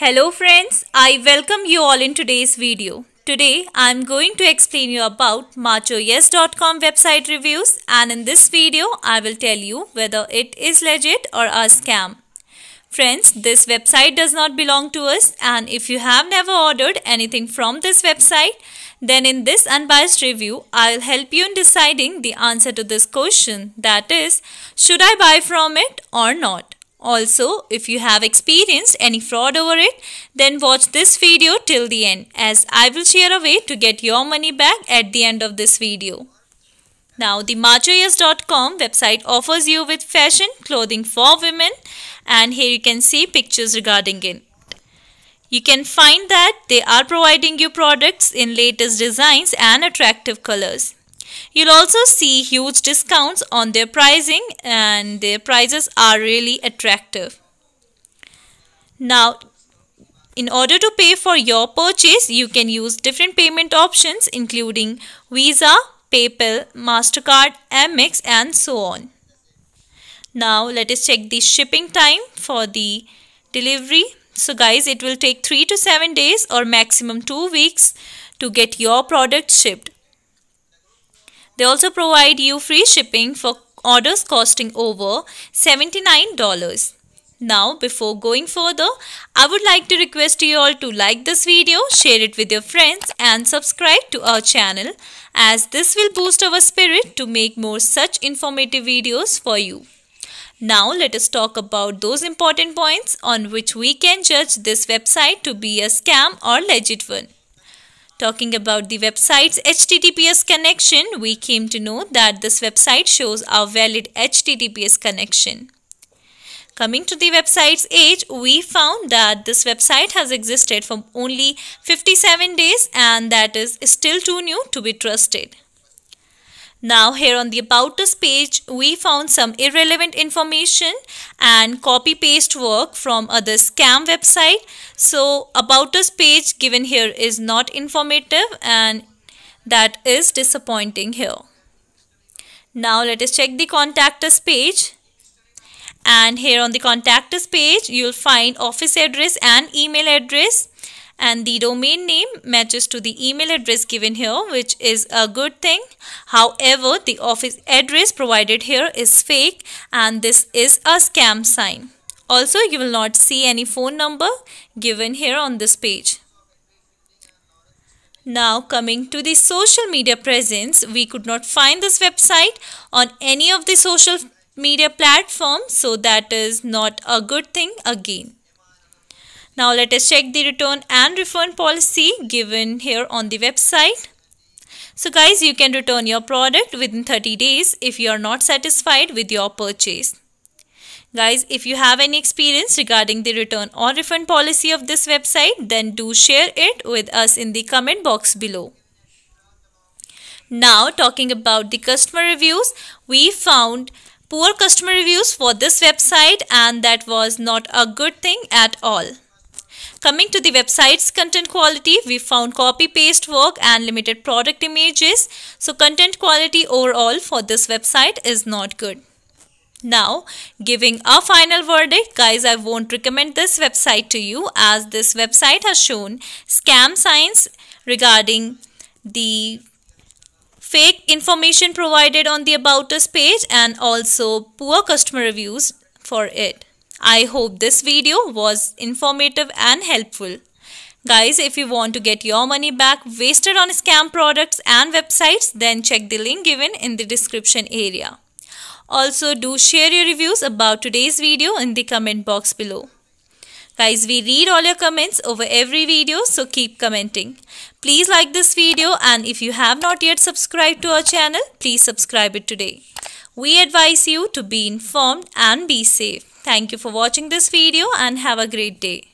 Hello friends, I welcome you all in today's video. Today, I am going to explain you about machoyes.com website reviews and in this video, I will tell you whether it is legit or a scam. Friends, this website does not belong to us and if you have never ordered anything from this website, then in this unbiased review, I'll help you in deciding the answer to this question that is, should I buy from it or not? Also, if you have experienced any fraud over it, then watch this video till the end as I will share a way to get your money back at the end of this video. Now, the machoyes.com website offers you with fashion clothing for women and here you can see pictures regarding it. You can find that they are providing you products in latest designs and attractive colors. You'll also see huge discounts on their pricing and their prices are really attractive. Now, in order to pay for your purchase, you can use different payment options including Visa, PayPal, MasterCard, Amex and so on. Now let us check the shipping time for the delivery. So guys, it will take 3 to 7 days or maximum 2 weeks to get your product shipped. They also provide you free shipping for orders costing over $79. Now, before going further, I would like to request you all to like this video, share it with your friends and subscribe to our channel as this will boost our spirit to make more such informative videos for you. Now let us talk about those important points on which we can judge this website to be a scam or legit one. Talking about the website's HTTPS connection, we came to know that this website shows a valid HTTPS connection. Coming to the website's age, we found that this website has existed for only 57 days and that is still too new to be trusted. Now here on the about us page, we found some irrelevant information and copy paste work from other scam website. So about us page given here is not informative and that is disappointing here. Now let us check the contact us page. And here on the contact us page, you'll find office address and email address and the domain name matches to the email address given here which is a good thing however the office address provided here is fake and this is a scam sign also you will not see any phone number given here on this page now coming to the social media presence we could not find this website on any of the social media platforms so that is not a good thing again now let us check the return and refund policy given here on the website. So guys, you can return your product within 30 days if you are not satisfied with your purchase. Guys, if you have any experience regarding the return or refund policy of this website, then do share it with us in the comment box below. Now, talking about the customer reviews, we found poor customer reviews for this website and that was not a good thing at all. Coming to the website's content quality, we found copy paste work and limited product images. So content quality overall for this website is not good. Now, giving a final verdict, guys, I won't recommend this website to you as this website has shown scam signs regarding the fake information provided on the About Us page and also poor customer reviews for it. I hope this video was informative and helpful. Guys, if you want to get your money back wasted on scam products and websites, then check the link given in the description area. Also, do share your reviews about today's video in the comment box below. Guys, we read all your comments over every video, so keep commenting. Please like this video and if you have not yet subscribed to our channel, please subscribe it today. We advise you to be informed and be safe. Thank you for watching this video and have a great day.